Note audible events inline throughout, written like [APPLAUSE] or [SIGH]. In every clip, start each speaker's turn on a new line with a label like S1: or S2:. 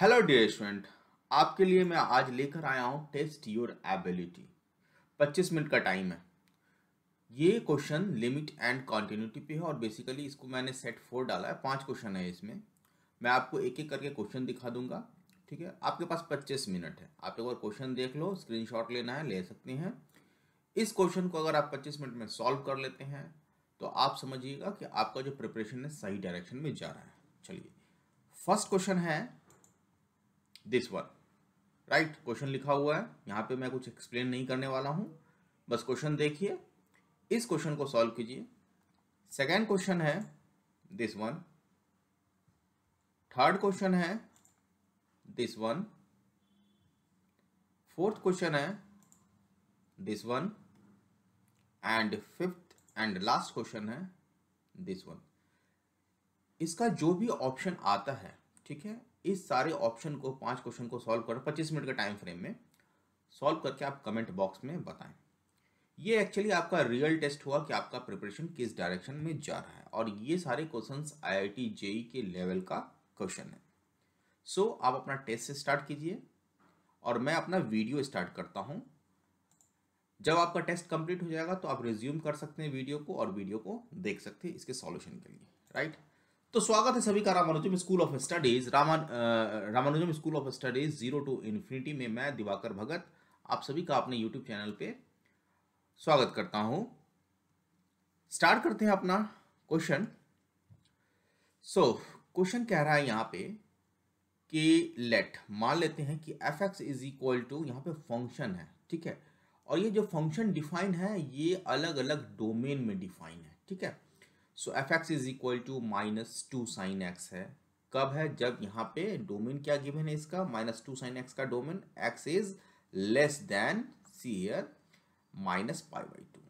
S1: Hello dear student आपके लिए मैं आज लेकर आया हूँ टेस्ट योर एबिलिटी 25 मिनट का टाइम है ये क्वेश्चन लिमिट एंड कॉन्टीन्यूटी पे है और बेसिकली इसको मैंने सेट फोर डाला है पांच क्वेश्चन है इसमें मैं आपको एक एक करके क्वेश्चन दिखा दूंगा ठीक है आपके पास 25 मिनट है आप एक बार क्वेश्चन देख लो स्क्रीन लेना है ले सकते हैं इस क्वेश्चन को अगर आप पच्चीस मिनट में सॉल्व कर लेते हैं तो आप समझिएगा कि आपका जो प्रिपरेशन है सही डायरेक्शन में जा रहा है चलिए फर्स्ट क्वेश्चन है दिस वन राइट क्वेश्चन लिखा हुआ है यहाँ पे मैं कुछ एक्सप्लेन नहीं करने वाला हूँ बस क्वेश्चन देखिए इस क्वेश्चन को सॉल्व कीजिए सेकेंड क्वेश्चन है दिस वन थर्ड क्वेश्चन है दिस वन फोर्थ क्वेश्चन है this one and fifth and last question है दिस वन इसका जो भी ऑप्शन आता है ठीक है इस सारे ऑप्शन को पांच क्वेश्चन को सॉल्व कर पच्चीस मिनट के टाइम फ्रेम में सॉल्व करके आप कमेंट बॉक्स में बताएं ये एक्चुअली आपका रियल टेस्ट हुआ कि आपका प्रिपरेशन किस डायरेक्शन में जा रहा है और ये सारे question I I T JEE के लेवल का क्वेश्चन है सो so, आप अपना टेस्ट से स्टार्ट कीजिए और मैं अपना वीडियो स्टार्ट करता हूँ जब आपका टेस्ट कंप्लीट हो जाएगा तो आप रिज्यूम कर सकते हैं वीडियो को और वीडियो को देख सकते हैं इसके सॉल्यूशन के लिए राइट right? तो स्वागत है सभी का रामानुजम स्कूल ऑफ स्टडीज रामान Ramanujam school of studies zero to infinity में मैं दिवाकर भगत आप सभी का अपने यूट्यूब चैनल पे स्वागत करता हूं स्टार्ट करते हैं अपना क्वेश्चन सो क्वेश्चन कह रहा है यहाँ पे कि लेट मान लेते हैं कि f x is equal to यहाँ पे फंक्शन है ठीक है और ये जो फंक्शन डिफाइन है ये अलग अलग डोमेन में डिफाइन है ठीक है so f x is equal to minus two sine x है कब है जब यहाँ पे डोमेन क्या गिवन है इसका माइनस टू साइन एक्स का domain x is less than सी एयर माइनस पाई बाई टू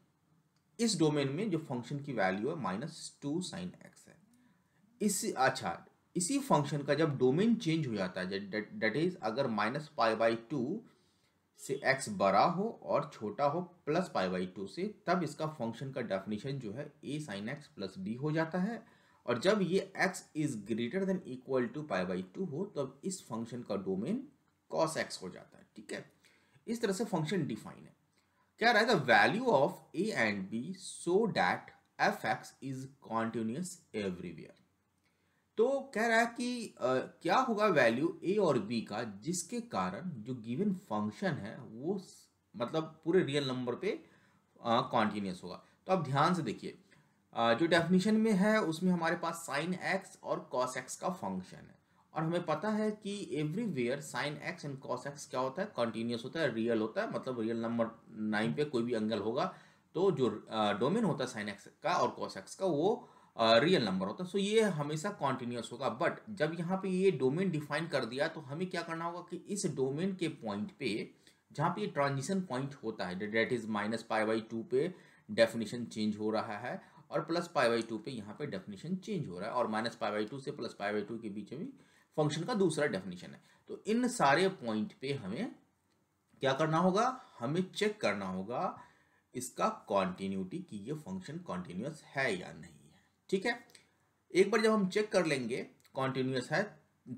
S1: इस डोमेन में जो फंक्शन की वैल्यू है माइनस टू साइन एक्स है इस अच्छा इसी फंक्शन का जब डोमेन चेंज हो जाता है डेट इज अगर माइनस पाई बाई टू से x बड़ा हो और छोटा हो प्लस पाई बाई टू से तब इसका फंक्शन का डेफिनेशन जो है A sine x plus B हो जाता है और जब ये x is greater than equal to pi by two हो तब इस फंक्शन का डोमेन कॉस एक्स हो जाता है ठीक है इस तरह से फंक्शन डिफाइन है क्या रहा है the value of A and B so that f x is continuous everywhere तो कह रहा है कि आ, क्या होगा वैल्यू ए और बी का जिसके कारण जो गिवन फंक्शन है वो मतलब पूरे रियल नंबर पे कॉन्टीन्यूस होगा तो आप ध्यान से देखिए जो डेफिनेशन में है उसमें हमारे पास साइन एक्स और कॉस एक्स का फंक्शन है और हमें पता है कि everywhere sine x and cos x क्या होता है कॉन्टीन्यूस होता है रियल होता है मतलब रियल नंबर नाइन पे कोई भी एंगल होगा तो जो डोमेन होता है साइन एक्स का और कॉस एक्स का वो रियल नंबर होता है सो ये हमेशा कॉन्टिन्यूस होगा बट जब यहाँ पे ये डोमेन डिफाइन कर दिया तो हमें क्या करना होगा कि इस डोमेन के पॉइंट पे जहाँ पे ये ट्रांजिशन पॉइंट होता है that is minus pi by two पे डेफिनेशन चेंज हो रहा है और प्लस पाई बाई टू पे यहाँ पे डेफिनेशन चेंज हो रहा है और माइनस पाई बाई टू से प्लस पाई बाई टू के बीच में फंक्शन का दूसरा डेफिनेशन है तो इन सारे पॉइंट पे हमें क्या करना होगा हमें चेक करना होगा इसका कॉन्टीन्यूटी कि ये फंक्शन कॉन्टिन्यूस है या नहीं ठीक है एक बार जब हम चेक कर लेंगे कॉन्टिन्यूस है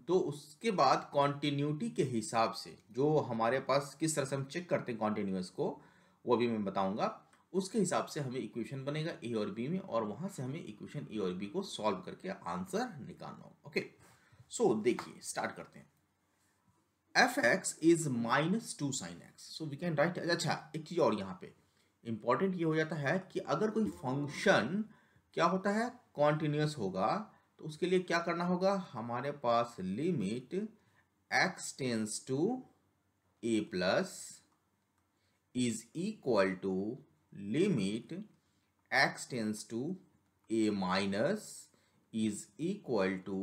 S1: तो उसके बाद कॉन्टीन्यूटी के हिसाब से जो हमारे पास किस तरह से हम चेक करते हैं कॉन्टिन्यूस को वो भी मैं बताऊंगा उसके हिसाब से हमें इक्वेशन बनेगा ए और बी में और वहां से हमें इक्वेशन ए और बी को सॉल्व करके आंसर निकालना होगा ओके सो देखिए स्टार्ट करते हैं f x is minus two sine x so we can write अच्छा एक चीज़ और यहाँ पे इंपॉर्टेंट ये हो जाता है कि अगर कोई फंक्शन क्या होता है कॉन्टिन्यूस होगा तो उसके लिए क्या करना होगा हमारे पास limit x tends to a plus is equal to limit x tends to a minus is equal to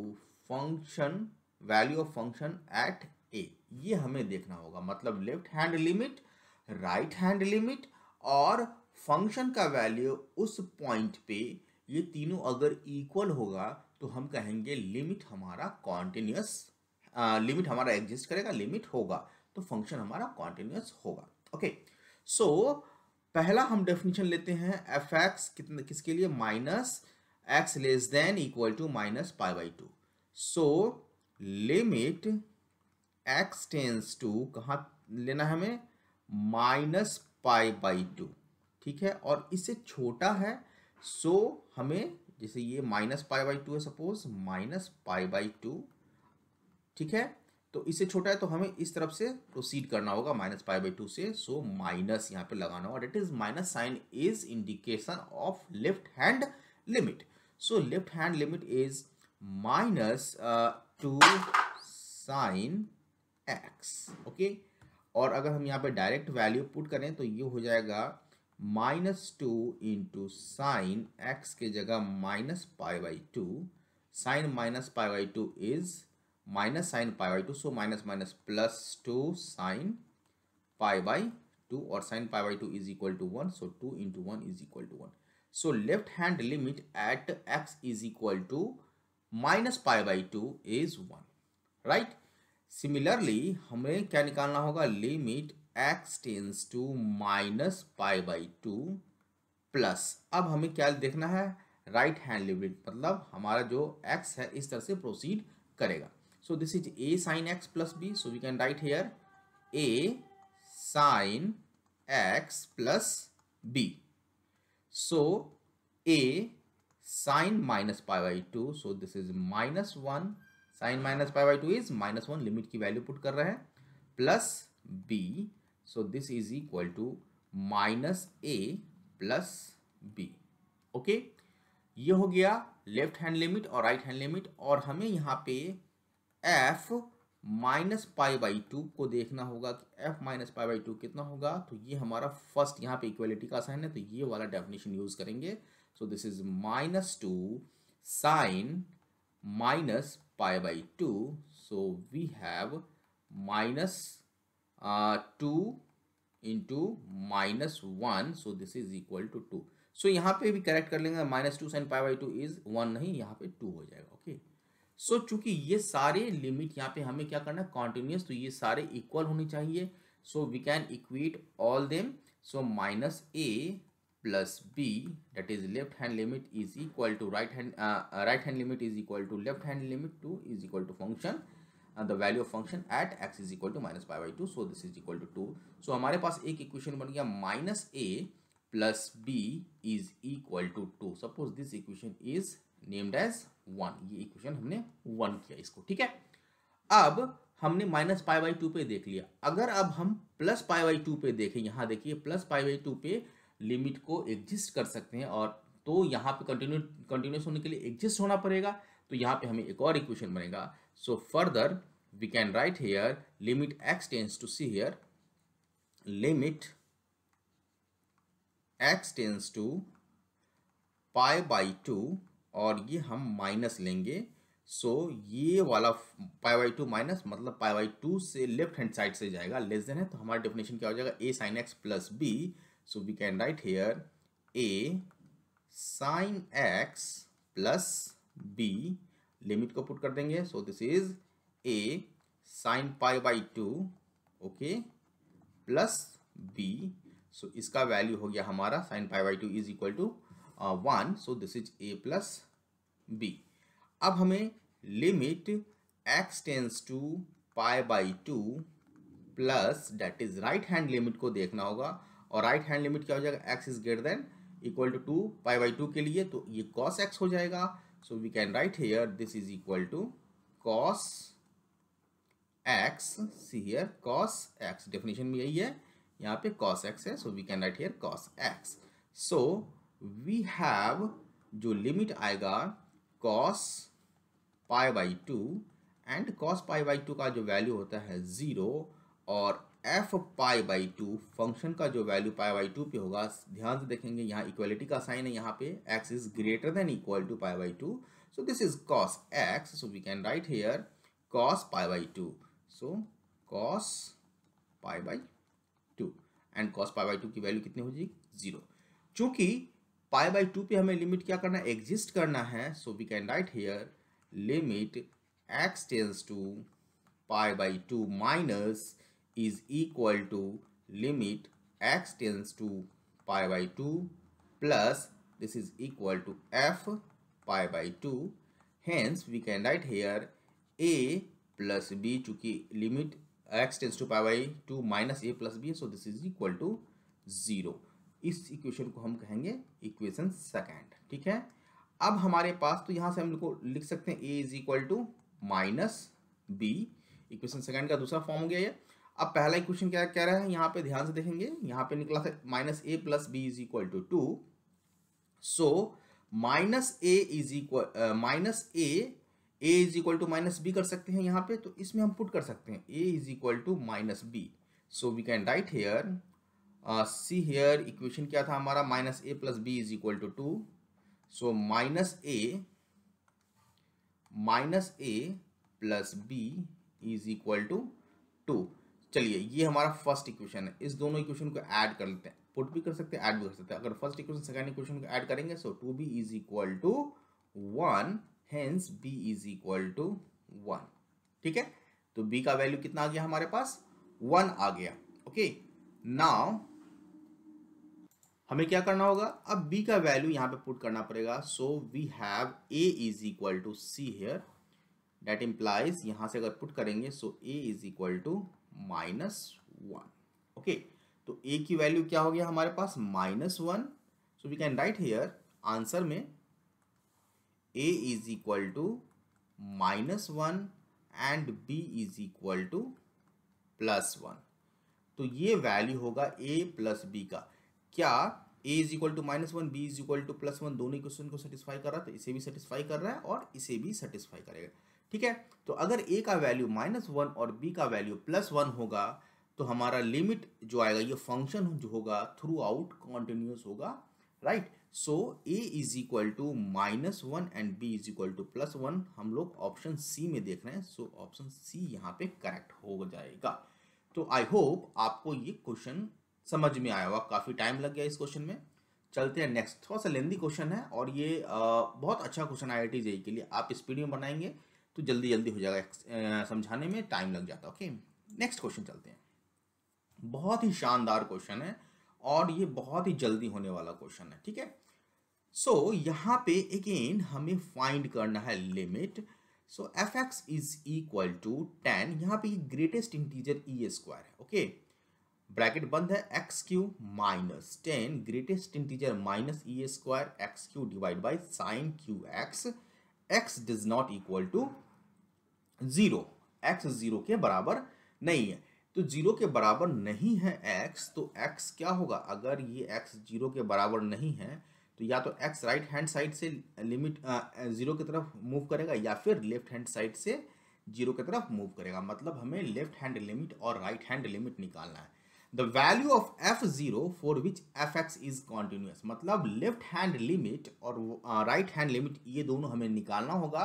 S1: function value of function at a ये हमें देखना होगा मतलब left hand limit right hand limit और फंक्शन का value उस point पे ये तीनों अगर इक्वल होगा तो हम कहेंगे लिमिट हमारा कॉन्टिन्यूस लिमिट हमारा एग्जिस्ट करेगा लिमिट होगा तो फंक्शन हमारा कॉन्टिन्यूस होगा ओके सो पहला हम डेफिनेशन लेते हैं एफ एक्स कितने किसके लिए minus x less than equal to minus pi by two so limit x tends to कहाँ लेना है हमें माइनस पाई बाई टू ठीक है और इससे छोटा है सो so, हमें जैसे ये माइनस पाई बाई टू है suppose minus pi by two ठीक है तो इससे छोटा है तो हमें इस तरफ से प्रोसीड करना होगा माइनस पाई बाई टू से सो so, माइनस यहाँ पे लगाना होगा that is minus sign is indication of left hand limit so left hand limit is minus two sine x okay और अगर हम यहाँ पे डायरेक्ट वैल्यू पुट करें तो ये हो जाएगा minus two into sine x के जगह minus pi by two sine minus pi by two is minus sine pi by two so minus minus plus two sine pi by two और sine pi by two is equal to one so two into one is equal to one so left hand limit at x is equal to minus pi by two is one right similarly हमें क्या निकालना होगा limit x tends to minus pi by two plus अब हमें क्या देखना है right hand limit मतलब हमारा जो एक्स है इस तरह से प्रोसीड करेगा so this is a sine x plus b so we can write here a sine x plus b so a sine minus pi by two so this is minus one sine minus pi by two is minus one limit की value put कर रहे हैं plus b so this is equal to minus a plus b okay ये हो गया left hand limit और right hand limit और हमें यहाँ पे f minus pi by two को देखना होगा कि f minus pi by two कितना होगा तो ये हमारा फर्स्ट यहाँ पे इक्वलिटी का साइन है तो ये वाला डेफिनेशन यूज करेंगे so this is minus two sine minus pi by two so we have minus two into minus one so this is equal to two so यहाँ पे भी करेक्ट कर लेंगे minus two sine pi by two is one नहीं यहाँ पे to हो जाएगा ओके सो चूंकि ये सारे लिमिट यहाँ पे हमें क्या करना है कॉन्टिन्यूस तो ये सारे इक्वल होने चाहिए so we can equate all them so minus a plus b that is left hand limit is equal to right hand right hand limit is equal to left hand limit to is equal to function uh, the value of function at x is equal to minus pi by 2 so this is equal to 2 so हमारे पास एक equation बन गया minus a plus b is equal to 2 suppose this equation is named as 1 ये equation हमने 1 किया इसको ठीक है अब हमने माइनस पाई बाई टू पे देख लिया अगर अब हम प्लस पाई बाई टू पे देखें यहाँ देखिए प्लस पाई बाई टू पे लिमिट को एग्जिस्ट कर सकते हैं और तो यहाँ पे कंटिन्यू कंटिन्यूस होने के लिए एग्जिस्ट होना पड़ेगा तो यहाँ पे हमें एक और इक्वेशन बनेगा So further we can write here limit x tends to see here limit x tends to pi by two और ये हम माइनस लेंगे सो so, ये वाला पाई बाई टू माइनस मतलब पाई बाई टू से लेफ्ट हैंड साइड से जाएगा लेस देन है तो हमारा डेफिनेशन क्या हो जाएगा a sine x plus b so we can write here a sine x plus b limit को पुट कर देंगे so this is a sine pi by two okay plus b so इसका वैल्यू हो गया हमारा sine pi by two is equal to one so this is a plus b अब हमें limit x tends to pi by two plus that is right hand limit को देखना होगा और राइट हैंड लिमिट क्या हो जाएगा x is greater than equal to to pi by two के लिए तो ये कॉस एक्स हो जाएगा So we can write here this is equal to cos x see here cos x definition में yahi hai yahan pe cos x hai so we can write here cos x so we have jo limit aayega cos pi by 2 and cos pi by 2 ka jo value hota hai zero और f pi by two function का जो value pi by two पे होगा ध्यान से देखेंगे यहाँ equality का साइन है यहाँ पे x is greater than equal to pi by two so this is cos x so we can write here cos pi by two so cos pi by two and cos pi by two की value कितनी हो जाएगी zero चूंकि पाई by two पे हमें limit क्या करना है एग्जिस्ट करना है so we can write here limit x tends to pi by two minus is equal to limit x tends to pi by 2 plus this is equal to f pi by 2 hence we can write here a plus b चूंकि limit x tends to pi by 2 minus a plus b so this is equal to 0 इस equation को हम कहेंगे equation second ठीक है अब हमारे पास तो यहाँ से हम को लिख सकते हैं a is equal to minus b equation second का दूसरा फॉर्म हो गया ये अब पहला इक्वेशन क्या कह रहा है यहाँ पे ध्यान से देखेंगे यहाँ पे निकला था minus a plus b is equal to two so minus a is equal minus a a is equal to minus b कर सकते हैं यहाँ पे तो इसमें हम पुट कर सकते हैं a is equal to minus b so we can write here see here equation क्या था हमारा minus a plus b is equal to two so minus a minus a plus b is equal to two चलिए ये हमारा first equation है इस दोनों equation को ऐड कर लेते हैं पुट भी कर सकते हैं ऐड भी कर सकते हैं अगर फर्स्ट इक्वेशन सेकंड इक्वेशन को ऐड करेंगे so two b is equal to one hence b is equal to one ठीक है तो बी का वैल्यू कितना आ गया हमारे पास वन आ गया ओके नाउ हमें क्या करना होगा अब बी का वैल्यू यहाँ पे पुट करना पड़ेगा so we have a is equal to see here that implies यहां से अगर पुट करेंगे so a is equal to minus one okay तो ए की वैल्यू क्या हो गया हमारे पास minus one so we can write here answer में a is equal to minus one and b is equal to plus one तो ये वैल्यू होगा ए प्लस बी का क्या a is equal to minus one b is equal to plus one दोनों question को सेटिस्फाई कर रहा है तो इसे भी सेटिस्फाई कर रहा है और इसे भी सेटिस्फाई करेगा ठीक है तो अगर ए का वैल्यू माइनस वन और बी का वैल्यू प्लस वन होगा तो हमारा लिमिट जो आएगा ये फंक्शन जो होगा थ्रू आउट कॉन्टिन्यूस होगा right so a is equal to minus one and b is equal to plus one हम लोग ऑप्शन सी में देख रहे हैं सो ऑप्शन सी यहाँ पे करेक्ट हो जाएगा तो आई होप आपको ये क्वेश्चन समझ में आया होगा काफ़ी टाइम लग गया इस क्वेश्चन में चलते हैं नेक्स्ट थोड़ा सा लेंदी क्वेश्चन है और ये आ, बहुत अच्छा क्वेश्चन आई आई के लिए आप स्पीड में बनाएंगे तो जल्दी जल्दी हो जाएगा समझाने में टाइम लग जाता है ओके नेक्स्ट क्वेश्चन चलते हैं बहुत ही शानदार क्वेश्चन है और ये बहुत ही जल्दी होने वाला क्वेश्चन है ठीक है सो so, यहाँ पे अगेन हमें फाइंड करना है limit so f x is equal to ten यहाँ पे ग्रेटेस्ट इंटीजर ई स्क्वायर है ओके ब्रैकेट बंद है x cube minus ten greatest integer minus e square x Q divide by sine Q x x is not equal to zero x zero के बराबर नहीं है तो जीरो के बराबर नहीं है एक्स तो एक्स क्या होगा अगर ये एक्स जीरो के बराबर नहीं है तो या तो एक्स राइट हैंड साइड से लिमिट जीरो की तरफ मूव करेगा या फिर लेफ्ट हैंड साइड से जीरो की तरफ मूव करेगा मतलब हमें लेफ्ट हैंड लिमिट और राइट हैंड लिमिट निकालना है the value of f zero for which f x is continuous मतलब लेफ्ट हैंड लिमिट और राइट हैंड लिमिट ये दोनों हमें निकालना होगा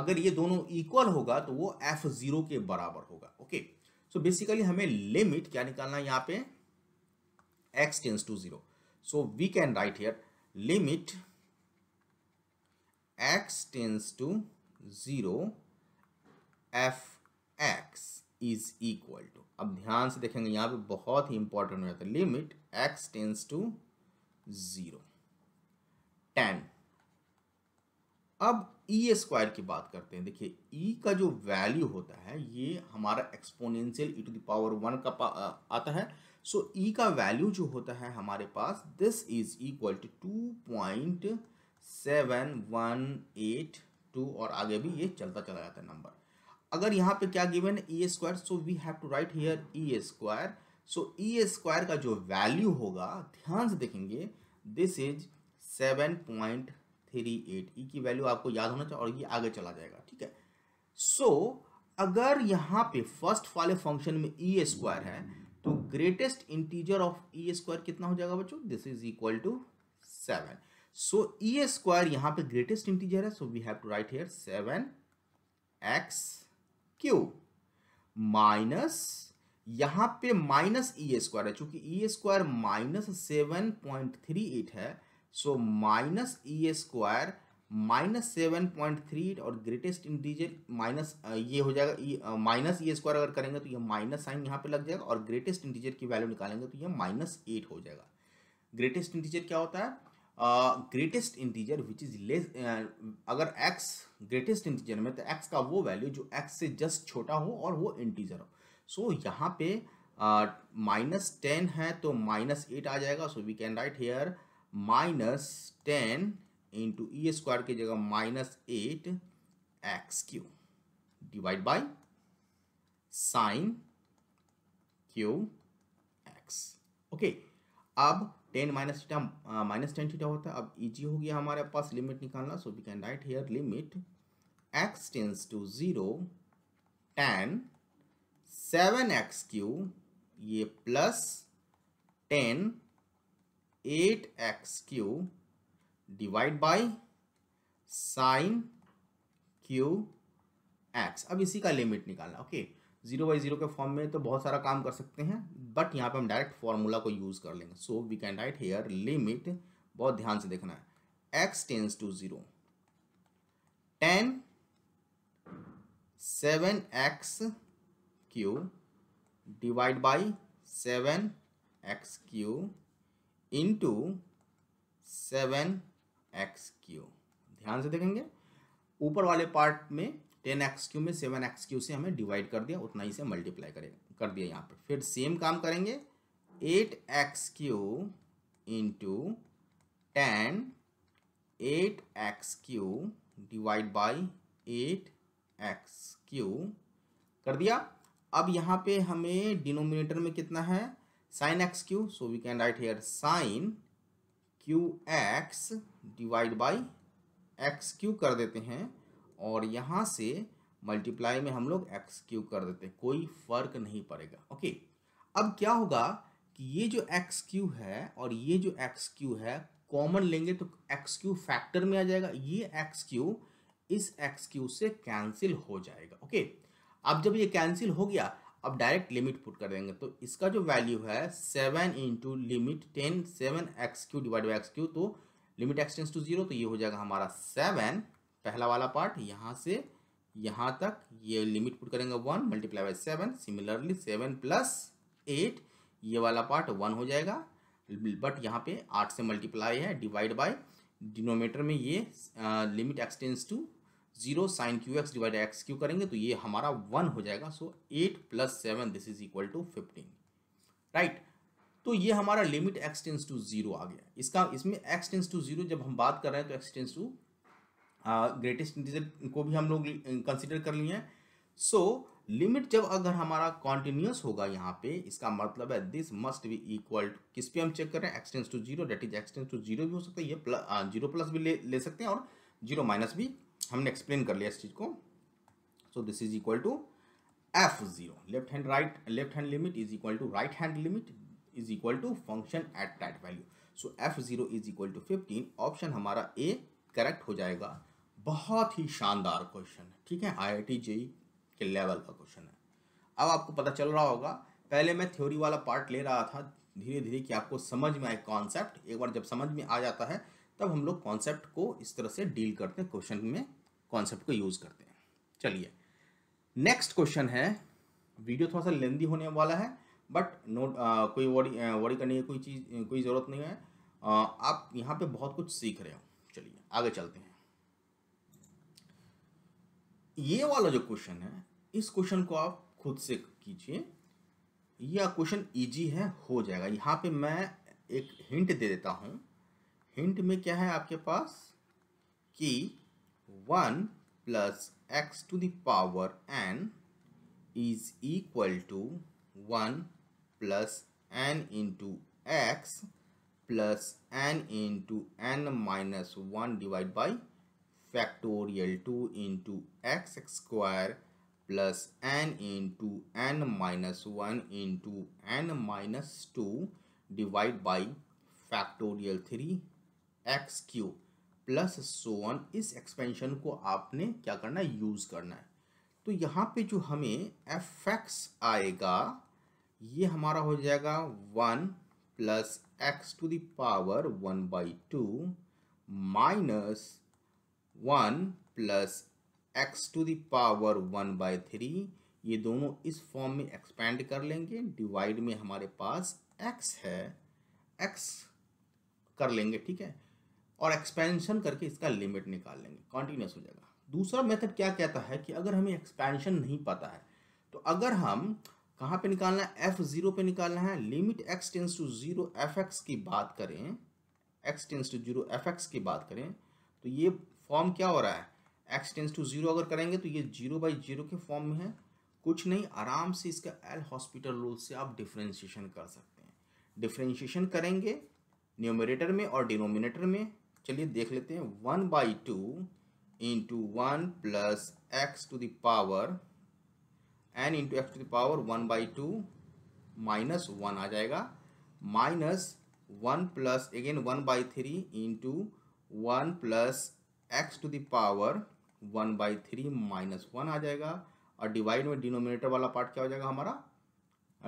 S1: अगर ये दोनों इक्वल होगा तो वो एफ जीरो के बराबर होगा ओके सो बेसिकली हमें लिमिट क्या निकालना है यहाँ पे x tends to zero so we can write here limit x tends to zero f x is equal to अब ध्यान से देखेंगे यहाँ पे बहुत ही इंपॉर्टेंट हो जाता है limit x tends to zero ten अब ई e स्क्वायर की बात करते हैं देखिए ई e का जो वैल्यू होता है ये हमारा exponential e to the power one का आता है सो so, ई e का वैल्यू जो होता है हमारे पास this is equal to two point seven one eight two और आगे भी ये चलता चला जाता है नंबर अगर यहाँ पे क्या given e square so we have to write here e square so e square का जो वैल्यू होगा ध्यान से देखेंगे this is seven point three eight e की वैल्यू आपको याद होना चाहिए और ये आगे चला जाएगा ठीक है सो so, अगर यहाँ पे फर्स्ट वाले फंक्शन में ई e स्क्वायर है तो greatest integer of e square कितना हो जाएगा बच्चों this is equal to seven so e square यहाँ पे ग्रेटेस्ट इंटीजर है so we have to write here seven x cube minus यहाँ पे माइनस ई e स्क्वायर है चूंकि e e square minus seven point three eight है सो minus e e square minus seven point three eight और greatest integer minus ये हो जाएगा माइनस ई स्क्वायर अगर करेंगे तो ये माइनस साइन यहाँ पे लग जाएगा और ग्रेटेस्ट इंटीजर की वैल्यू निकालेंगे तो ये माइनस एट हो जाएगा ग्रेटेस्ट इंटीजर क्या होता है greatest integer which is less अगर एक्स ग्रेटेस्ट इंटीजर में तो एक्स का वो वैल्यू जो एक्स से जस्ट छोटा हो और वो इंटीजर हो सो so, यहाँ पे माइनस टेन है तो माइनस एट आ जाएगा so we can write here minus ten into e square की जगह minus eight x Q divide by sine Q x okay अब टेन माइनस थीटा हाँ, माइनस टेन थीटा होता है अब इजी e हो गया हमारे पास लिमिट निकालना so we can write here limit x tends to zero ten seven x q ये plus ten eight x Q divide by sine Q x अब इसी का लिमिट निकालना okay okay? Zero by zero के form में तो बहुत सारा काम कर सकते हैं बट यहाँ पे हम डायरेक्ट फॉर्मूला को यूज़ कर लेंगे so we can write here limit बहुत ध्यान से देखना है x tends to zero ten seven x Q divide by seven x q into seven x q ध्यान से देखेंगे ऊपर वाले पार्ट में टेन एक्स क्यू में सेवन एक्स क्यू से हमें डिवाइड कर दिया उतना ही से मल्टीप्लाई करेगा कर दिया यहाँ पर फिर सेम काम करेंगे eight x q into ten eight x Q divide by eight x q कर दिया अब यहाँ पे हमें डिनोमिनेटर में कितना है sine x q so we can write here sine Q x divide by x q कर देते हैं और यहाँ से मल्टीप्लाई में हम लोग एक्स क्यूब कर देते हैं कोई फर्क नहीं पड़ेगा ओके अब क्या होगा कि ये जो एक्स क्यू है और ये जो एक्स क्यू है कॉमन लेंगे तो एक्स क्यू फैक्टर में आ जाएगा ये एक्स क्यू इस एक्स क्यू से कैंसिल हो जाएगा ओके अब जब ये कैंसिल हो गया अब डायरेक्ट लिमिट पुट कर देंगे तो इसका जो वैल्यू है seven into limit ten seven x Q divide by x q तो लिमिट एक्सटेंस टू जीरो तो ये हो जाएगा हमारा सेवन पहला वाला पार्ट यहाँ से यहाँ तक ये लिमिट पुट करेंगे one multiply by seven similarly seven plus eight ये वाला पार्ट वन हो जाएगा बट यहाँ पे आठ से मल्टीप्लाई है डिवाइड बाय डिनोमीटर में ये limit x tends to zero sine Q x divide x q करेंगे तो ये हमारा वन हो जाएगा so eight plus seven this is equal to fifteen right तो ये हमारा लिमिट एक्सटेंस टू जीरो आ गया इसका इसमें एक्सटेंस टू जीरो जब हम बात कर रहे हैं तो एक्सटेंस टू ग्रेटेस्ट इंटीजर को भी हम लोग कंसिडर कर लिए हैं सो लिमिट जब अगर हमारा कॉन्टिन्यूस होगा यहाँ पे इसका मतलब है दिस मस्ट बी इक्वल किस पे हम चेक कर रहे हैं x tends to zero that is x tends to zero भी हो सकता है ये प्लस जीरो प्लस भी ले ले सकते हैं और जीरो माइनस भी हमने एक्सप्लेन कर लिया इस चीज़ को so this is equal to f zero left hand right left hand limit is equal to right hand limit is equal to function eight that value so f zero is equal to fifteen option हमारा A correct हो जाएगा बहुत ही शानदार question है ठीक है I I JEE के लेवल का क्वेश्चन है अब आपको पता चल रहा होगा पहले मैं थ्योरी वाला पार्ट ले रहा था धीरे धीरे कि आपको समझ में आए कॉन्सेप्ट एक बार जब समझ में आ जाता है तब हम लोग कॉन्सेप्ट को इस तरह से डील करते हैं क्वेश्चन में कॉन्सेप्ट को यूज़ करते हैं चलिए नेक्स्ट क्वेश्चन है वीडियो थोड़ा सा लेंदी होने वाला है बट नोट कोई वरी वरी करने की कोई चीज़ कोई ज़रूरत नहीं है आ, आप यहाँ पे बहुत कुछ सीख रहे हो चलिए आगे चलते हैं ये वाला जो क्वेश्चन है इस क्वेश्चन को आप खुद से कीजिए यह क्वेश्चन इजी है हो जाएगा यहाँ पे मैं एक हिंट दे देता हूँ हिंट में क्या है आपके पास कि one plus x to the power n is equal to one plus n into x plus n into n minus one divide by factorial two into x square plus n into n minus one into n minus two divide by factorial three x q plus one इस expansion को आपने क्या करना है use करना है तो यहाँ पे जो हमें एफ एक्स आएगा ये हमारा हो जाएगा one plus x to the power one by two minus one plus x to the power one by three ये दोनों इस फॉर्म में एक्सपेंड कर लेंगे डिवाइड में हमारे पास एक्स है एक्स कर लेंगे ठीक है और एक्सपेंशन करके इसका लिमिट निकाल लेंगे कॉन्टीन्यूस हो जाएगा दूसरा मेथड क्या कहता है कि अगर हमें एक्सपेंशन नहीं पता है तो अगर हम कहाँ पे निकालना है एफ जीरो पे निकालना है limit x tends to zero f x की बात करें x tends to zero f x की बात करें तो ये फॉर्म क्या हो रहा है एक्स टेंस टू जीरो अगर करेंगे तो ये जीरो बाई जीरो के फॉर्म में है कुछ नहीं आराम से इसका एल हॉस्पिटल रूल से आप डिफ्रेंशिएशन कर सकते हैं डिफ्रेंशिएशन करेंगे न्योमिनेटर में और डिनोमिनेटर में चलिए देख लेते हैं one by two into one plus x to the power n into x to the power one by two minus one आ जाएगा minus one plus again one by three into one plus x to the power one by three minus one आ जाएगा और divide में denominator वाला part क्या हो जाएगा हमारा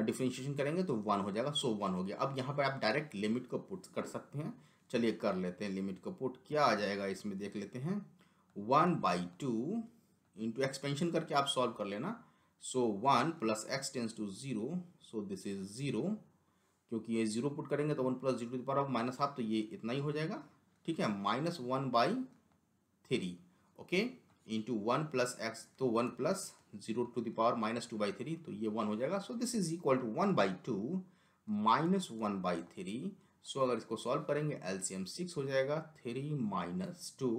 S1: डिफ्रेंशिएशन करेंगे तो वन हो जाएगा सो वन हो गया अब यहाँ पर आप डायरेक्ट लिमिट को पुट कर सकते हैं चलिए कर लेते हैं लिमिट को पुट क्या आ जाएगा इसमें देख लेते हैं one by two into expansion करके आप सॉल्व कर लेना so one plus x tends to zero so this is zero क्योंकि ये ज़ीरो पुट करेंगे तो one plus zero power minus half तो ये इतना ही हो जाएगा ठीक है minus one by three okay into one plus x तो one plus zero to the power minus two by three तो ये वन हो जाएगा सो this is equal to one by two minus one by three so अगर इसको solve करेंगे LCM six हो जाएगा three minus two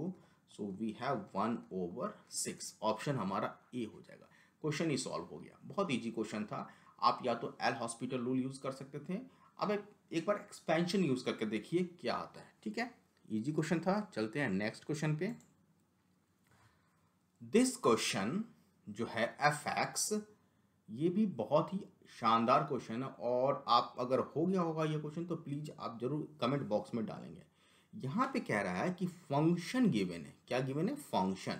S1: so we have one over six option हमारा ए हो जाएगा क्वेश्चन ही सॉल्व हो गया बहुत ईजी क्वेश्चन था आप या तो एल हॉस्पिटल रूल यूज़ कर सकते थे अब एक, एक बार एक्सपेंशन यूज़ करके देखिए क्या आता है ठीक है ईजी क्वेश्चन था चलते हैं नेक्स्ट क्वेश्चन पे दिस क्वेश्चन जो है एफ एक्स ये भी बहुत ही शानदार क्वेश्चन है और आप अगर हो गया होगा ये क्वेश्चन तो प्लीज़ आप जरूर कमेंट बॉक्स में डालेंगे यहाँ पे कह रहा है कि फंक्शन गिवन है क्या गिवन है function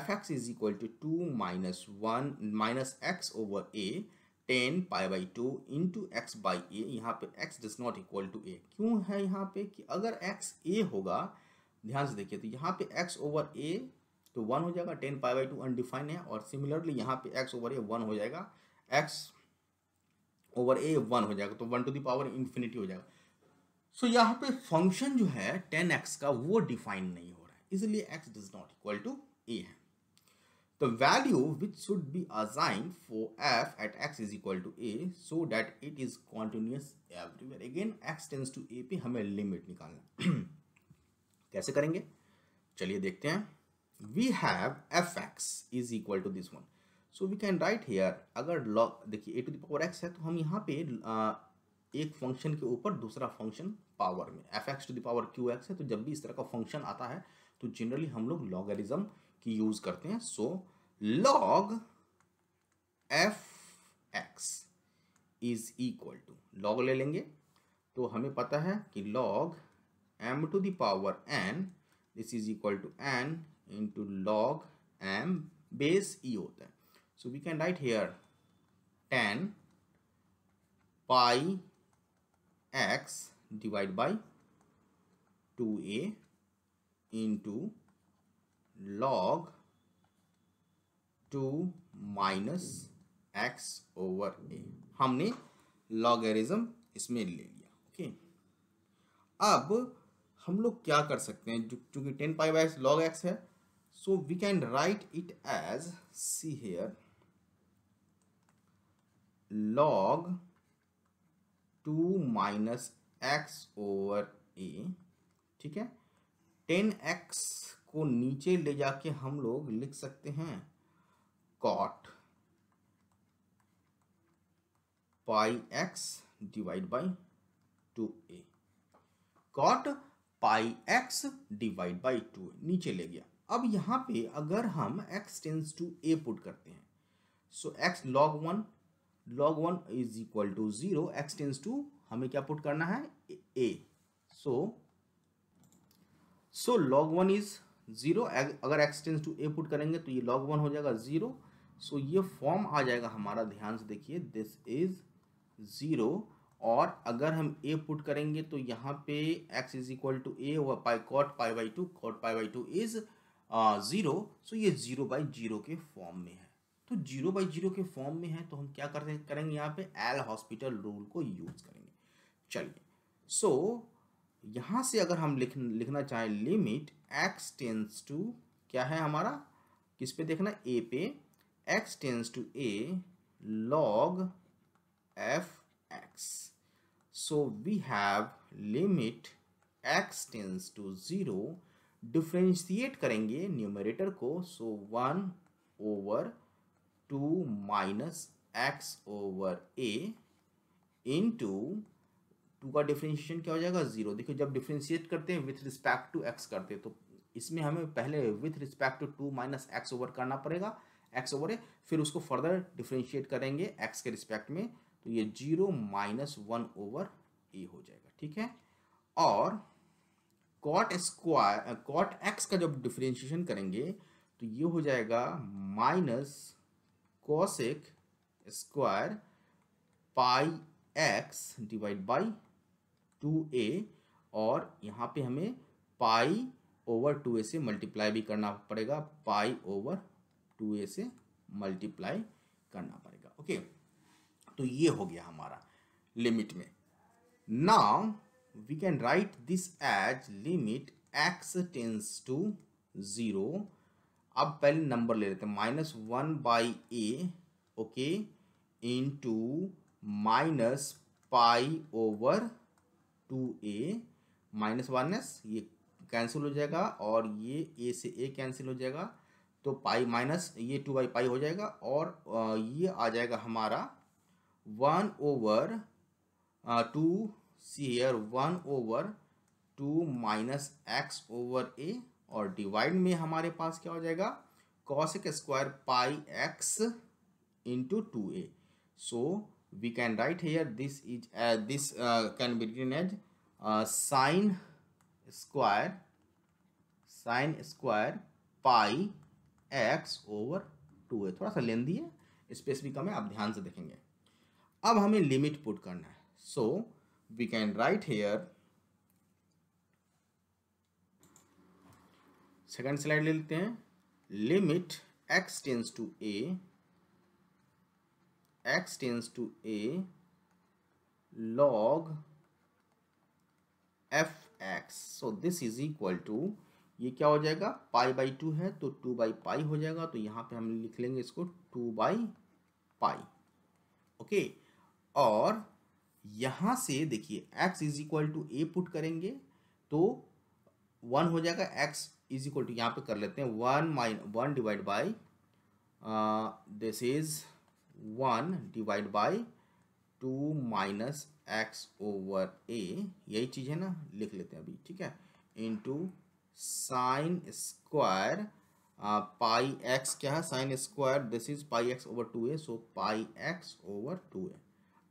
S1: f x is equal to two minus one minus x over a tan pi by two into x by a यहाँ पे x does not equal to a क्यों है यहाँ पे कि अगर एक्स ए होगा ध्यान से देखिए तो यहाँ पे एक्स ओवर ए तो वन हो जाएगा tan pi by two undefined है और सिमिलरली यहाँ पे एक्स ओवर ए वन हो जाएगा एक्स ओवर ए वन हो जाएगा तो one to the power infinity हो जाएगा सो so, यहाँ पे फंक्शन जो है टेन एक्स का वो डिफाइन नहीं हो रहा है इसलिए x does not equal to a है the value which should be assigned for f at x is equal to a so that it is continuous everywhere again x tends to a पे हमें limit निकालना [CLEARS THROAT] कैसे करेंगे चलिए देखते हैं we have fx is equal to this one. So we can write here अगर log देखिए a to the power x है तो हम यहाँ पे एक फंक्शन के ऊपर दूसरा फंक्शन पावर में f x to the power q x है तो जब भी इस तरह का फंक्शन आता है तो जनरली हम लोग लॉगरिज्म की यूज करते हैं so log f x is equal to log ले लेंगे तो हमें पता है कि log m to the power n this is equal to n into log m base e होता है so we can write here tan pi x divide by 2a into log 2 minus x over a हमने logarithm इसमें ले लिया okay okay? अब हम लोग क्या कर सकते हैं क्योंकि tan pi by log x है so we can write it as see here log 2 minus x over a ठीक है टेन एक्स को नीचे ले जाके हम लोग लिख सकते हैं cot pi x divide by two a cot pi x divide by two नीचे ले गया अब यहाँ पे अगर हम x tends to a put करते हैं so x log one log one is equal to zero x tends to हमें क्या पुट करना है a so so log one is zero अगर x tends to a put करेंगे तो ये log वन हो जाएगा जीरो सो so, ये फॉर्म आ जाएगा हमारा ध्यान से देखिए दिस इज ज़ीरो और अगर हम ए पुट करेंगे तो यहाँ पे x is equal to a pi cot pi by two cot pi by two is zero uh, so ये ज़ीरो बाई जीरो के फॉर्म में है तो जीरो बाई जीरो के फॉर्म में है तो हम क्या करें करेंगे यहाँ पे एल हॉस्पिटल रूल को यूज़ करेंगे चलिए सो so, यहाँ से अगर हम लिख लिखना चाहें लिमिट एक्स टेंस टू क्या है हमारा किस पे देखना ए पे x tends to a log f x so we have limit x tends to zero differentiate करेंगे न्यूमरेटर को so one over two minus x over a into two का डिफ्रेंशिएशन क्या हो जाएगा जीरो देखिए जब differentiate करते हैं विथ रिस्पेक्ट टू एक्स करते हैं तो इसमें हमें पहले with respect to two minus x over करना पड़ेगा एक्स ओवर ए फिर उसको फर्दर डिफ्रेंशिएट करेंगे एक्स के रिस्पेक्ट में तो ये zero minus one over a हो जाएगा ठीक है और कॉट स्क्वायर कॉट एक्स का जब डिफ्रेंशिएशन करेंगे तो ये हो जाएगा minus cosec square pi x divide by two a और यहाँ पे हमें पाई ओवर टू ए से मल्टीप्लाई भी करना पड़ेगा पाई ओवर टू ए से मल्टीप्लाई करना पड़ेगा ओके तो ये हो गया हमारा लिमिट में now we can write this as limit x tends to zero अब पहले नंबर ले लेते हैं minus one by a okay into minus pi over two a minus minus ये कैंसिल हो जाएगा और ये ए से ए कैंसिल हो जाएगा तो पाई माइनस ये टू बाई पाई हो जाएगा और ये आ जाएगा हमारा one over two see here one over two minus x over a और डिवाइड में हमारे पास क्या हो जाएगा cosec square pi x into two a so we can write here this is this can be written as sine square sine square pi x over two a थोड़ा सा लेंदी है स्पेस भी कम है आप ध्यान से देखेंगे अब हमें लिमिट पुट करना है so so, we can write here second slide ले लेते हैं limit x tends to a x tends to a log f x so this is equal to ये क्या हो जाएगा पाई बाई टू है तो टू बाई पाई हो जाएगा तो यहां पे हम लिख लेंगे इसको टू बाई पाई ओके और यहाँ से देखिए x is equal to a put करेंगे तो वन हो जाएगा x इज इक्वल टू यहाँ पे कर लेते हैं one minus one divide by this is one divide by two minus x over a यही चीज़ है ना लिख लेते हैं अभी ठीक है into sine square pi x क्या है sine square this is pi x over two a so pi x over two a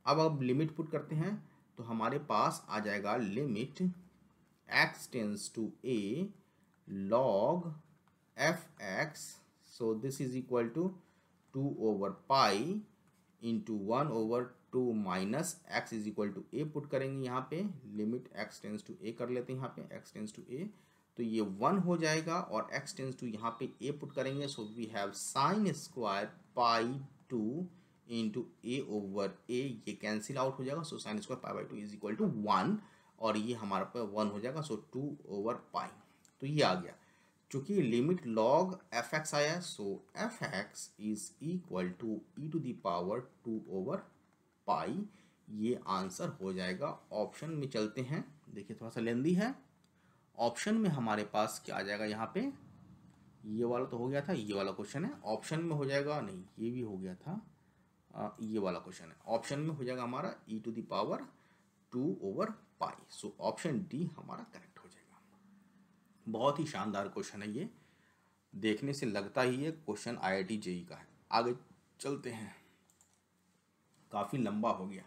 S1: अब अब लिमिट पुट करते हैं तो हमारे पास आ जाएगा limit x tends to a log f x so this is equal to two over pi into one over two minus x is equal to a put करेंगे यहाँ पे limit x tends to a कर लेते हैं यहाँ पे x tends to ए तो ये वन हो जाएगा और एक्स टेंस टू यहाँ पे ए पुट करेंगे so we have sine square pi two into a over a ये कैंसिल आउट हो जाएगा so sine square pi by two is equal to one और ये हमारे पे वन हो जाएगा सो टू ओवर पाई तो ये आ गया चूँकि लिमिट लॉग एफ एक्स आया so f x is equal to e to the power two over pi ये आंसर हो जाएगा ऑप्शन में चलते हैं देखिए थोड़ा सा लेंदी है ऑप्शन में हमारे पास क्या आ जाएगा यहाँ पे ये वाला तो हो गया था ये वाला क्वेश्चन है ऑप्शन में हो जाएगा नहीं ये भी हो गया था ये वाला क्वेश्चन है ऑप्शन में हो जाएगा हमारा e to the power two over pi so option D हमारा करेक्ट हो जाएगा बहुत ही शानदार क्वेश्चन है ये देखने से लगता ही है क्वेश्चन आई आई जेई का है आगे चलते हैं काफ़ी लंबा हो गया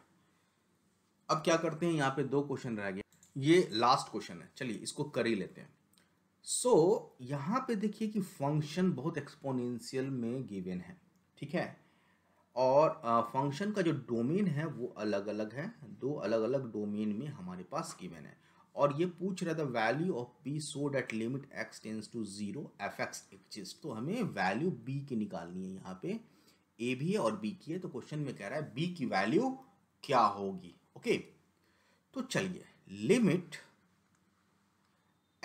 S1: अब क्या करते हैं यहाँ पे दो क्वेश्चन रह गए ये लास्ट क्वेश्चन है चलिए इसको कर ही लेते हैं सो so, यहाँ पे देखिए कि फंक्शन बहुत एक्सपोनेंशियल में गिवन है ठीक है और फंक्शन का जो डोमेन है वो अलग अलग है दो अलग अलग डोमेन में हमारे पास गिवन है और ये पूछ रहा था value of b so that limit x tends to zero f x exist तो हमें वैल्यू बी की निकालनी है यहाँ पे ए भी है और बी की है तो क्वेश्चन में कह रहा है बी की वैल्यू क्या होगी ओके तो चलिए limit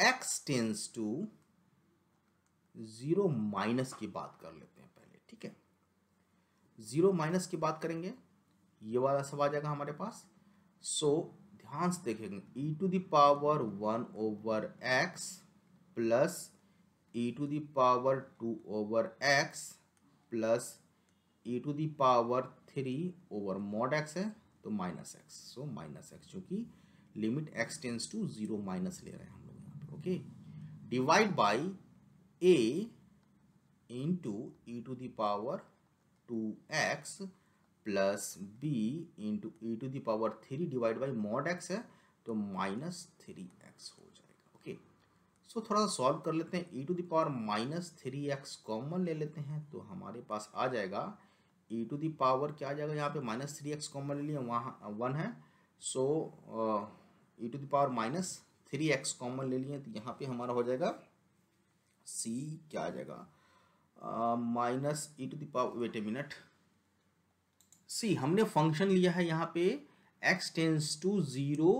S1: x tends to zero minus की बात कर लेते जीरो माइनस की बात करेंगे ये वाला सब आ जाएगा हमारे पास सो so, ध्यान से देखेंगे e to the power one over x plus e to the power two over x plus e to the power three over mod x है तो minus x so minus x क्योंकि limit x tends to zero minus ले रहे हैं हम लोग यहाँ पर okay divide by a into e to the power two x plus b into e to the power three divide by mod x है तो माइनस थ्री एक्स हो जाएगा ओके सो so, थोड़ा सा सॉल्व कर लेते हैं e to the power minus three x common ले लेते हैं तो हमारे पास आ जाएगा ई टू दावर क्या आ जाएगा यहाँ पे माइनस थ्री एक्स कॉमन ले लिया वहाँ वन है सो e to the power minus three x common ले लिए तो यहाँ पे हमारा हो जाएगा सी क्या आ जाएगा minus e to the power wait a minute see हमने फंक्शन लिया है यहाँ पे एक्स टेंस टू ज़ीरो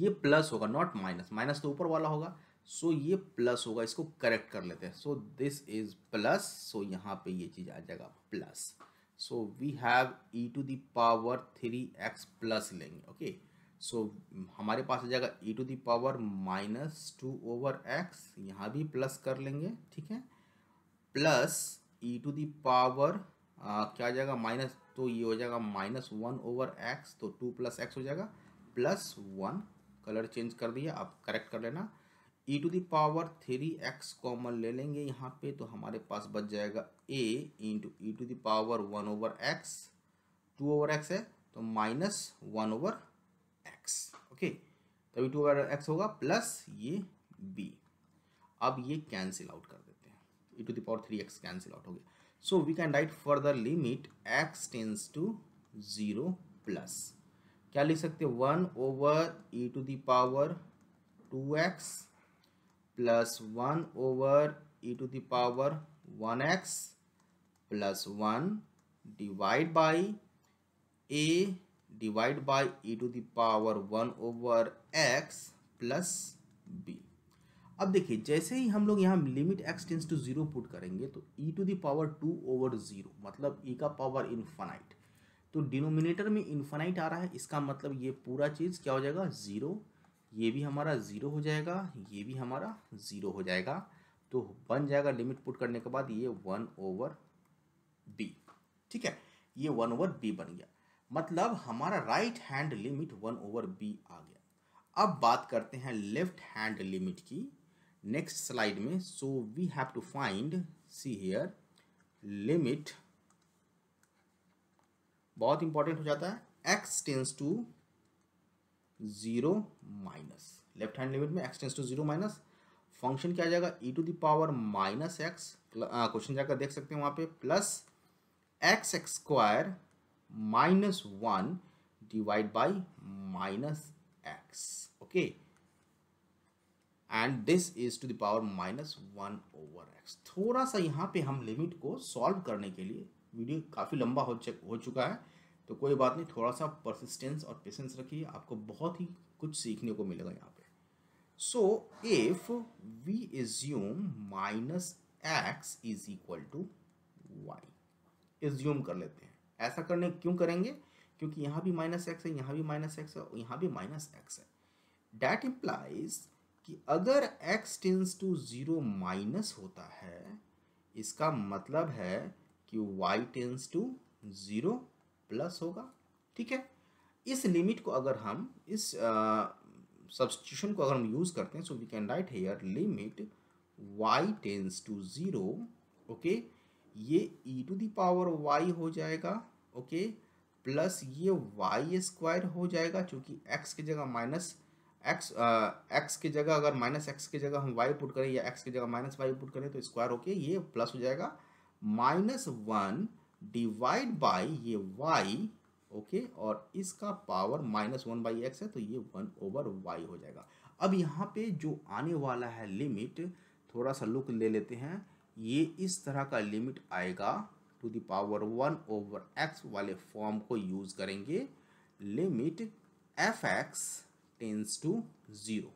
S1: ये प्लस होगा नॉट माइनस माइनस तो ऊपर वाला होगा सो so, ये प्लस होगा इसको करेक्ट कर लेते हैं so this is plus so यहाँ पे ये चीज़ आ जाएगा plus so we have e to the power three x plus लेंगे ओके सो हमारे पास आ जाएगा e to the power minus two over x यहाँ भी प्लस कर लेंगे ठीक है प्लस ई टू पावर क्या आ जाएगा माइनस तो ये हो जाएगा माइनस वन ओवर एक्स तो टू प्लस एक्स हो जाएगा प्लस वन कलर चेंज कर दिया आप करेक्ट कर लेना e to the power three x common ले लेंगे यहाँ पे तो हमारे पास बच जाएगा a into e to power one over x two over x है तो minus one over x okay तभी टू ओवर एक्स होगा प्लस ये बी अब ये कैंसिल आउट कर e to the power 3x cancel out okay so we can write further limit x tends to 0 plus क्या लिख सकते हैं one over e to the power two x plus one over e to the power one x plus one divide by a divide by e to the power one over x plus b अब देखिए जैसे ही हम लोग यहाँ limit x tends to zero put करेंगे तो e to power two over zero मतलब ई e का पावर इन्फानाइट तो डिनोमिनेटर में इन्फाइट आ रहा है इसका मतलब ये पूरा चीज़ क्या हो जाएगा ज़ीरो ये भी हमारा ज़ीरो हो जाएगा ये भी हमारा ज़ीरो हो जाएगा तो बन जाएगा लिमिट पुट करने के बाद ये वन ओवर बी ठीक है ये वन ओवर बी बन गया मतलब हमारा right hand limit one over b आ गया अब बात करते हैं लेफ्ट हैंड लिमिट की नेक्स्ट स्लाइड में so we have to find see here limit बहुत इंपॉर्टेंट हो जाता है x tends to zero minus left hand limit में x tends to zero minus function क्या आ जाएगा e to the power minus x question जाकर देख सकते हैं वहां पे plus x x square minus one divide by minus x okay and this is to the power minus one over x थोड़ा सा यहाँ पे हम लिमिट को सॉल्व करने के लिए वीडियो काफ़ी लंबा हो चुक हो चुका है तो कोई बात नहीं थोड़ा सा परसिस्टेंस और पेशेंस रखिए आपको बहुत ही कुछ सीखने को मिलेगा यहाँ पे so if we assume minus x is equal to y assume कर लेते हैं ऐसा करने क्यों करेंगे क्योंकि यहाँ भी माइनस एक्स है यहाँ भी माइनस एक्स है और यहाँ भी माइनस एक्स है डैट इम्प्लाइज कि अगर x tends to zero minus होता है इसका मतलब है कि y tends to zero plus होगा ठीक है इस लिमिट को अगर हम इस सब्सटीट्यूशन को अगर हम यूज़ करते हैं so we can write here limit y tends to zero okay ये e टू दावर y हो जाएगा ओके okay? प्लस ये y स्क्वायर हो जाएगा क्योंकि x की जगह माइनस एक्स एक्स uh, की जगह अगर माइनस एक्स की जगह हम वाई पुट करें या एक्स की जगह माइनस वाई पुट करें तो स्क्वायर होके ये प्लस हो जाएगा माइनस वन डिवाइड बाई ये वाई ओके और इसका power minus one by x है तो ये वन ओवर वाई हो जाएगा अब यहाँ पे जो आने वाला है लिमिट थोड़ा सा लुक ले लेते हैं ये इस तरह का लिमिट आएगा to the power one over x वाले फॉर्म को यूज़ करेंगे limit f x tends to zero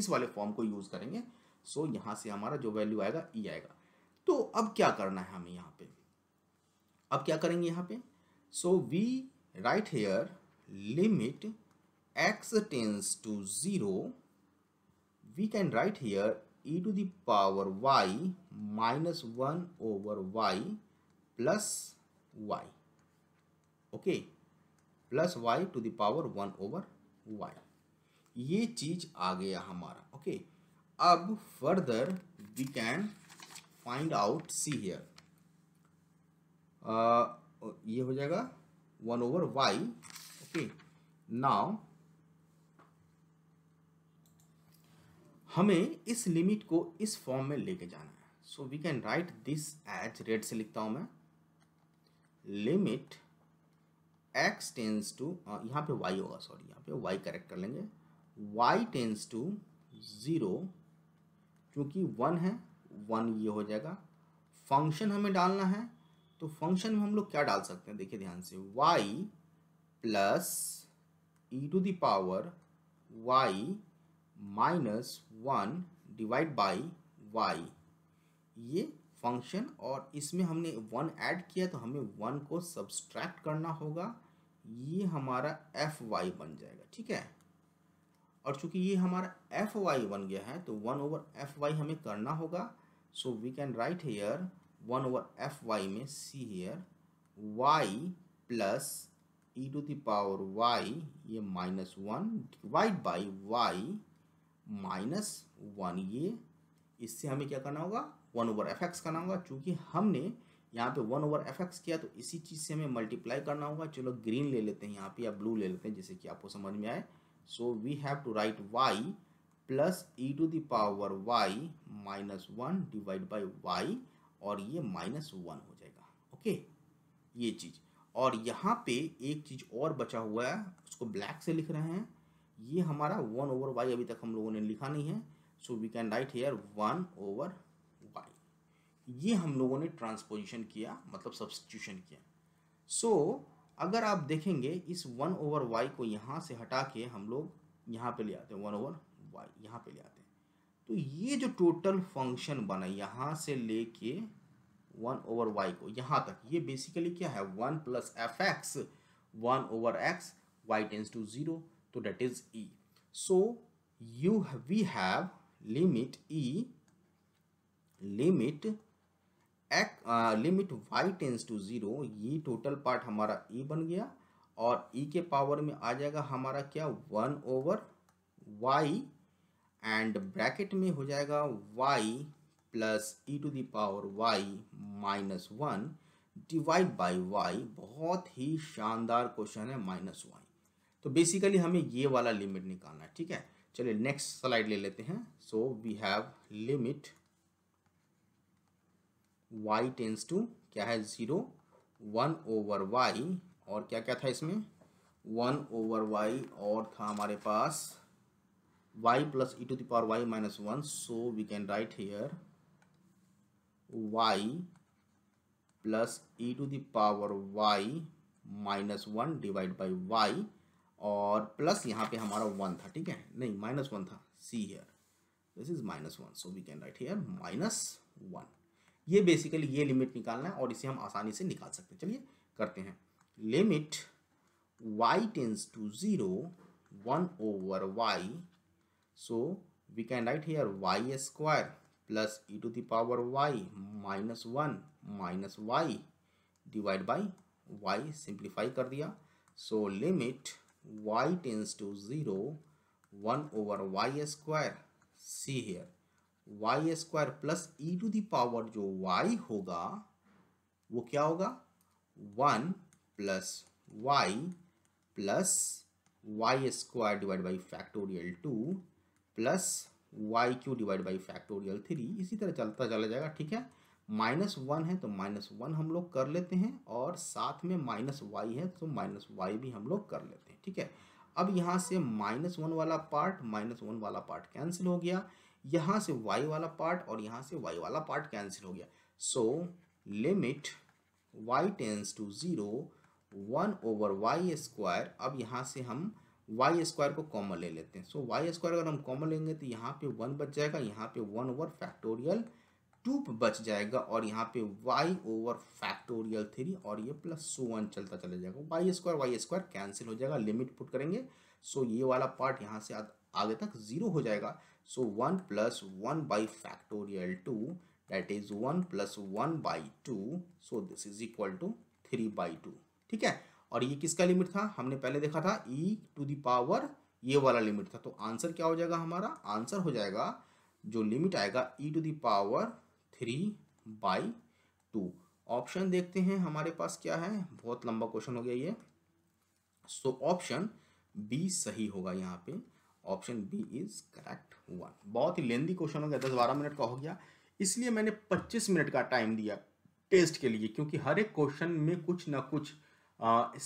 S1: इस वाले फॉर्म को यूज़ करेंगे सो so, यहाँ से हमारा जो वैल्यू आएगा ई e आएगा तो अब क्या करना है हमें यहाँ पे अब क्या करेंगे यहाँ पे so we write here limit x tends to zero we can write here e to the power y minus one over y plus y okay plus y to the power one over y ये चीज आ गया हमारा okay अब further we can find out see here ये हो जाएगा one over y okay now हमें इस लिमिट को इस फॉर्म में लेके जाना है so we can write this as red से लिखता हूं मैं लिमिट एक्स टेंस टू यहां पे वाई होगा सॉरी यहाँ पे वाई करेक्ट कर लेंगे y टेंस टू ज़ीरो क्योंकि वन है वन ये हो जाएगा फंक्शन हमें डालना है तो फंक्शन में हम लोग क्या डाल सकते हैं देखिए ध्यान से y plus e to the power y minus one divide by y ये फंक्शन और इसमें हमने वन ऐड किया तो हमें वन को सब्सट्रैक्ट करना होगा ये हमारा एफ वाई बन जाएगा ठीक है और चूंकि ये हमारा एफ वाई बन गया है तो वन ओवर एफ वाई हमें करना होगा so we can write here one over f y में see here y plus e to the power y ये minus one divide by y minus one ये इससे हमें क्या करना होगा वन ओवर एफ एक्स करना होगा चूँकि हमने यहाँ पे वन ओवर एफ एक्स किया तो इसी चीज़ से हमें मल्टीप्लाई करना होगा चलो ग्रीन ले लेते हैं यहाँ पे या ब्लू ले लेते हैं जैसे कि आपको समझ में आए So we have to write y plus e to the power y minus one divide by y और ये माइनस वन हो जाएगा ओके ये चीज़ और यहाँ पे एक चीज़ और बचा हुआ है उसको ब्लैक से लिख रहे हैं ये हमारा वन ओवर वाई अभी तक हम लोगों ने लिखा नहीं है so we can write here one over y ये हम लोगों ने ट्रांसपोजिशन किया मतलब सब्सटीट्यूशन किया सो so, अगर आप देखेंगे इस वन ओवर वाई को यहाँ से हटा के हम लोग यहाँ पे ले आते हैं वन ओवर वाई यहाँ पे ले आते हैं तो ये जो टोटल फंक्शन बना यहाँ से ले के वन ओवर वाई को यहाँ तक ये बेसिकली क्या है one plus f x one over x y tends to zero तो that is e so you we have limit e limit limit y tends to zero ये टोटल पार्ट हमारा e बन गया और e के power में आ जाएगा हमारा क्या one over y and bracket में हो जाएगा y plus e to the power y minus one divide by y बहुत ही शानदार क्वेश्चन है माइनस वाई तो बेसिकली हमें ये वाला लिमिट निकालना है ठीक है चलिए नेक्स्ट स्लाइड ले लेते हैं so we have limit y tends to क्या है ज़ीरो वन ओवर वाई और क्या क्या था इसमें वन ओवर वाई और था हमारे पास y plus e to the power y minus one so we can write here y plus e to the power y minus one divide by y और प्लस यहाँ पे हमारा वन था ठीक है नहीं माइनस वन था see here this is minus one so we can write here minus one ये बेसिकली ये लिमिट निकालना है और इसे हम आसानी से निकाल सकते हैं चलिए करते हैं limit y tends to zero one over y so we can write here y square plus e to the power y minus one minus y divide by y simplify कर दिया so limit y tends to zero one over y square see here y square plus e to the power जो y होगा वो क्या होगा one plus y plus y square divide by factorial two plus Y Q divide by factorial three इसी तरह चलता चला जाएगा ठीक है माइनस वन है तो माइनस वन हम लोग कर लेते हैं और साथ में माइनस वाई है तो माइनस वाई भी हम लोग कर लेते हैं ठीक है अब यहाँ से माइनस वन वाला पार्ट माइनस वन वाला पार्ट कैंसिल हो गया यहाँ से वाई वाला पार्ट और यहाँ से वाई वाला पार्ट कैंसिल हो गया so limit y tends to zero one over y square अब यहाँ से हम वाई स्क्वायर को कॉमन ले लेते हैं सो वाई स्क्वायर अगर हम कॉमन लेंगे तो यहाँ पे वन बच जाएगा यहाँ पे वन ओवर फैक्टोरियल टू बच जाएगा और यहाँ पे वाई ओवर फैक्टोरियल थ्री और ये प्लस सो वन चलता चला जाएगा y square y square cancel हो जाएगा लिमिट पुट करेंगे सो ये वाला पार्ट यहाँ से आगे तक जीरो हो जाएगा So 1 plus 1 by factorial 2 that is 1 plus 1 by 2 so this is equal to 3 by 2 ठीक है और ये किसका लिमिट था हमने पहले देखा था e टू दावर ये वाला लिमिट था तो आंसर क्या हो जाएगा हमारा आंसर हो जाएगा जो लिमिट आएगा e to the power three by two option देखते हैं हमारे पास क्या है बहुत लंबा क्वेश्चन हो गया ये सो ऑप्शन बी सही होगा यहाँ पे option b is correct one बहुत ही लेंदी क्वेश्चन हो गया दस बारह मिनट का हो गया इसलिए मैंने पच्चीस मिनट का टाइम दिया टेस्ट के लिए क्योंकि हर एक क्वेश्चन में कुछ ना कुछ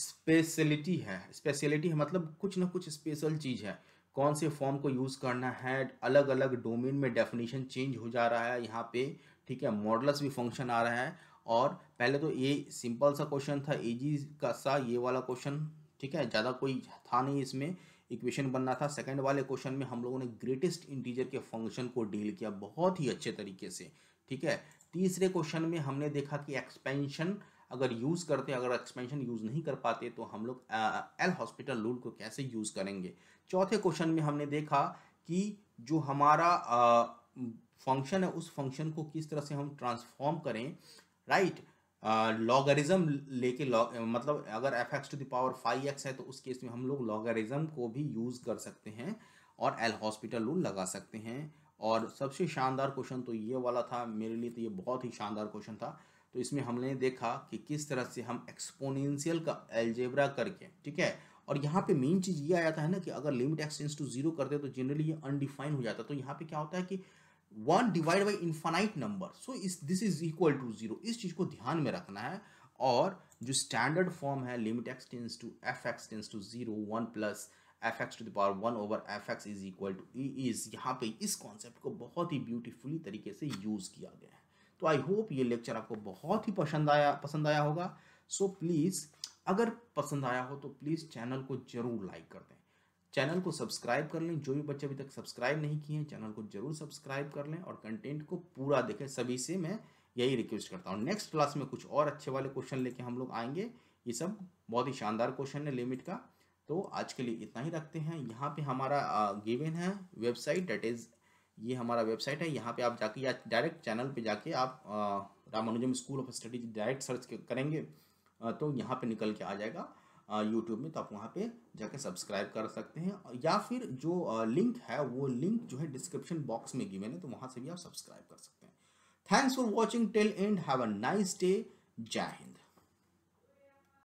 S1: स्पेशलिटी है स्पेशलिटी है मतलब कुछ ना कुछ स्पेशल चीज़ है कौन से फॉर्म को यूज़ करना है अलग अलग डोमेन में डेफिनेशन चेंज हो जा रहा है यहाँ पे ठीक है मॉडल्स भी फंक्शन आ रहा है और पहले तो ये सिंपल सा क्वेश्चन था एजी का सा ये वाला क्वेश्चन ठीक है ज़्यादा कोई था नहीं इसमें इक्वेशन बनना था सेकंड वाले क्वेश्चन में हम लोगों ने ग्रेटेस्ट इंटीजर के फंक्शन को डील किया बहुत ही अच्छे तरीके से ठीक है तीसरे क्वेश्चन में हमने देखा कि एक्सपेंशन अगर यूज़ करते अगर एक्सपेंशन यूज़ नहीं कर पाते तो हम लोग एल हॉस्पिटल रूल को कैसे यूज़ करेंगे चौथे क्वेश्चन में हमने देखा कि जो हमारा फंक्शन है उस फंक्शन को किस तरह से हम ट्रांसफॉर्म करें राइट right? लॉगरिज्म लेके लॉ मतलब अगर f x to the power five x है तो उस केस में हम लोग लॉगरिज्म को भी यूज़ कर सकते हैं और एल हॉस्पिटल रूल लगा सकते हैं और सबसे शानदार क्वेश्चन तो ये वाला था मेरे लिए तो ये बहुत ही शानदार क्वेश्चन था तो इसमें हमने देखा कि किस तरह से हम एक्सपोनेंशियल का एल्जेब्रा करके ठीक है और यहाँ पे मेन चीज़ ये आया था है ना कि अगर लिमिट एक्सटेंस टू जीरो करते तो जनरली ये अनडिफाइन हो जाता है तो यहाँ पे क्या होता है कि one divide by infinite number so इस this is equal to zero इस चीज़ को ध्यान में रखना है और जो स्टैंडर्ड फॉर्म है limit x tends to f x tends to zero one plus f x to the power one over f x is equal to e is यहाँ पे इस कॉन्सेप्ट को बहुत ही ब्यूटीफुली तरीके से यूज़ किया गया है तो आई होप ये लेक्चर आपको बहुत ही पसंद आया पसंद आया होगा सो so, प्लीज़ अगर पसंद आया हो तो प्लीज़ चैनल को ज़रूर लाइक कर दें चैनल को सब्सक्राइब कर लें जो भी बच्चे अभी तक सब्सक्राइब नहीं किए हैं चैनल को जरूर सब्सक्राइब कर लें और कंटेंट को पूरा देखें सभी से मैं यही रिक्वेस्ट करता हूँ नेक्स्ट क्लास में कुछ और अच्छे वाले क्वेश्चन लेके हम लोग आएंगे ये सब बहुत ही शानदार क्वेश्चन है लिमिट का तो आज के लिए इतना ही रखते हैं यहाँ पे हमारा गिवन है वेबसाइट डेट इज़ ये हमारा वेबसाइट है यहाँ पे आप जाके या डायरेक्ट चैनल पे जाके आप Ramanujam school of study direct search करेंगे तो यहाँ पे निकल के आ जाएगा यूट्यूब में तो आप वहाँ पे जाके सब्सक्राइब कर सकते हैं या फिर जो लिंक है वो लिंक जो है डिस्क्रिप्शन बॉक्स में गिवेन है तो वहाँ से भी आप सब्सक्राइब कर सकते हैं thanks for watching till end have a nice day Jai Hind